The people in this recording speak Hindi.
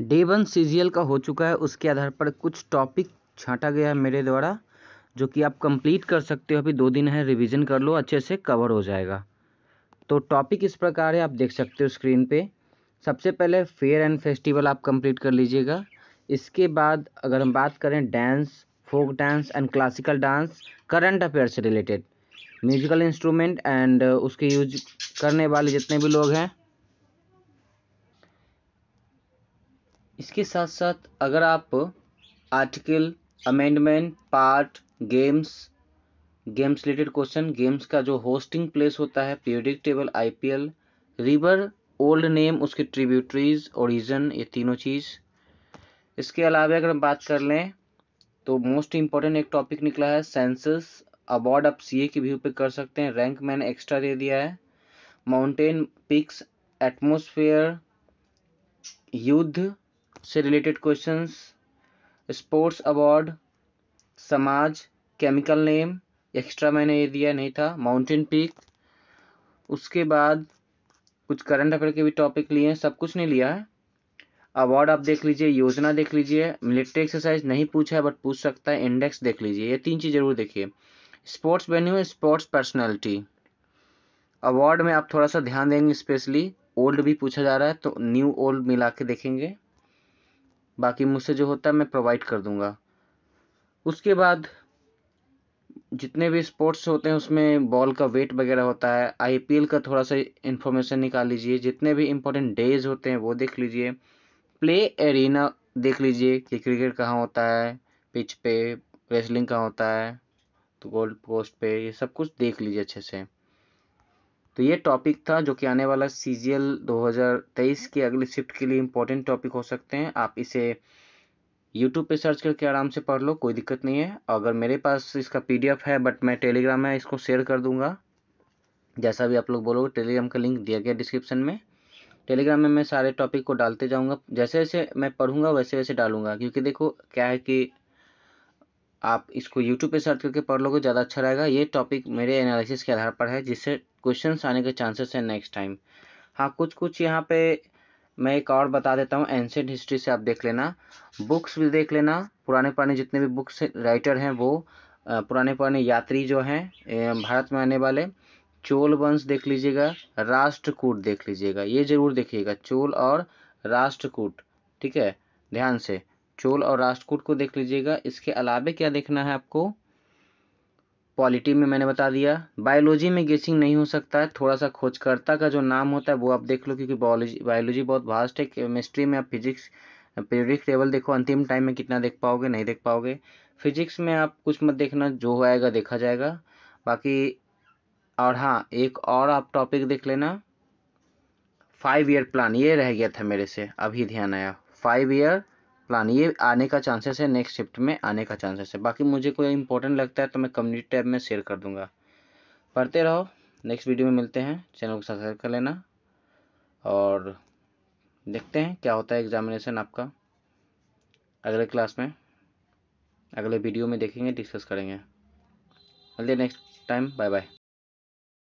डे वन सीजीएल का हो चुका है उसके आधार पर कुछ टॉपिक छाटा गया है मेरे द्वारा जो कि आप कंप्लीट कर सकते हो अभी दो दिन है रिवीजन कर लो अच्छे से कवर हो जाएगा तो टॉपिक इस प्रकार है आप देख सकते हो स्क्रीन पे सबसे पहले फेयर एंड फेस्टिवल आप कंप्लीट कर लीजिएगा इसके बाद अगर हम बात करें dance folk dance and classical dance current affair से रिलेटेड म्यूजिकल इंस्ट्रूमेंट एंड उसके यूज करने वाले जितने भी लोग हैं इसके साथ साथ अगर आप article amendment part games games related question games का जो होस्टिंग प्लेस होता है periodic table IPL river old name उसके ट्रिब्यूटरीज ओरिजन ये तीनों चीज़ इसके अलावा अगर हम बात कर लें तो मोस्ट इम्पॉर्टेंट एक टॉपिक निकला है सेंसस अवार्ड आप सीए के व्यू पे कर सकते हैं रैंक मैंने एक्स्ट्रा दे दिया है माउंटेन पिक्स एटमोसफेयर युद्ध से रिलेटेड क्वेश्चंस स्पोर्ट्स अवार्ड समाज केमिकल नेम एक्स्ट्रा मैंने ये दिया नहीं था माउंटेन पीक उसके बाद कुछ करंट अफेयर के भी टॉपिक लिए हैं सब कुछ नहीं लिया है अवार्ड आप देख लीजिए योजना देख लीजिए मिलिट्री एक्सरसाइज नहीं पूछा है बट पूछ सकता है इंडेक्स देख लीजिए ये तीन चीज़ जरूर देखिए sports venue sports personality award में आप थोड़ा सा ध्यान देंगे स्पेशली ओल्ड भी पूछा जा रहा है तो न्यू ओल्ड मिला के देखेंगे बाकी मुझसे जो होता है मैं प्रोवाइड कर दूँगा उसके बाद जितने भी स्पोर्ट्स होते हैं उसमें बॉल का वेट वगैरह होता है आईपीएल का थोड़ा सा इन्फॉर्मेशन निकाल लीजिए जितने भी इम्पोर्टेंट डेज होते हैं वो देख लीजिए प्ले एरिना देख लीजिए कि क्रिकेट कहाँ होता है पिच पे रेसलिंग कहाँ होता है तो गोल्ड पोस्ट पे ये सब कुछ देख लीजिए अच्छे से तो ये टॉपिक था जो कि आने वाला सी जी एल दो हज़ार तेईस के अगले शिफ्ट के लिए इम्पोर्टेंट टॉपिक हो सकते हैं आप इसे यूट्यूब पे सर्च करके आराम से पढ़ लो कोई दिक्कत नहीं है अगर मेरे पास इसका पीडीएफ है बट मैं टेलीग्राम में इसको शेयर कर दूंगा जैसा भी आप लोग बोलोगे टेलीग्राम का लिंक दिया गया डिस्क्रिप्शन में टेलीग्राम में मैं सारे टॉपिक को डालते जाऊँगा जैसे जैसे मैं पढ़ूंगा वैसे वैसे डालूंगा क्योंकि देखो क्या है कि आप इसको यूट्यूब पे सर्च करके पढ़ लोगे ज़्यादा अच्छा रहेगा ये टॉपिक मेरे एनालिसिस के आधार पर है जिससे क्वेश्चन आने के चांसेस हैं नेक्स्ट टाइम हाँ कुछ कुछ यहाँ पे मैं एक और बता देता हूँ एंशेंट हिस्ट्री से आप देख लेना बुक्स भी देख लेना पुराने पुराने जितने भी बुक्स राइटर हैं वो पुराने पुराने यात्री जो हैं भारत में आने वाले चोल वंश देख लीजिएगा राष्ट्रकूट देख लीजिएगा ये ज़रूर देखिएगा चोल और राष्ट्रकूट ठीक है ध्यान से चोल और राष्ट्रकूट को देख लीजिएगा इसके अलावे क्या देखना है आपको पॉलिटी में मैंने बता दिया बायोलॉजी में गेसिंग नहीं हो सकता है थोड़ा सा खोजकर्ता का जो नाम होता है वो आप देख लो क्योंकि बायोलॉजी बायोलॉजी बहुत वास्ट है केमिस्ट्री में आप फिजिक्स पीरियडिक टेबल देखो अंतिम टाइम में कितना देख पाओगे नहीं देख पाओगे फिजिक्स में आप कुछ मत देखना जो आएगा देखा जाएगा बाकी और हाँ एक और आप टॉपिक देख लेना फाइव ईयर प्लान ये रह गया था मेरे से अभी ध्यान आया फाइव ईयर प्लान ये आने का चांसेस है नेक्स्ट शिफ्ट में आने का चांसेस है बाकी मुझे कोई इंपॉर्टेंट लगता है तो मैं कम्युनिटी टैब में शेयर कर दूंगा पढ़ते रहो नेक्स्ट वीडियो में मिलते हैं चैनल को सब्सक्राइब कर लेना और देखते हैं क्या होता है एग्जामिनेशन आपका अगले क्लास में अगले वीडियो में देखेंगे डिस्कस करेंगे मिलते नेक्स्ट टाइम बाय बाय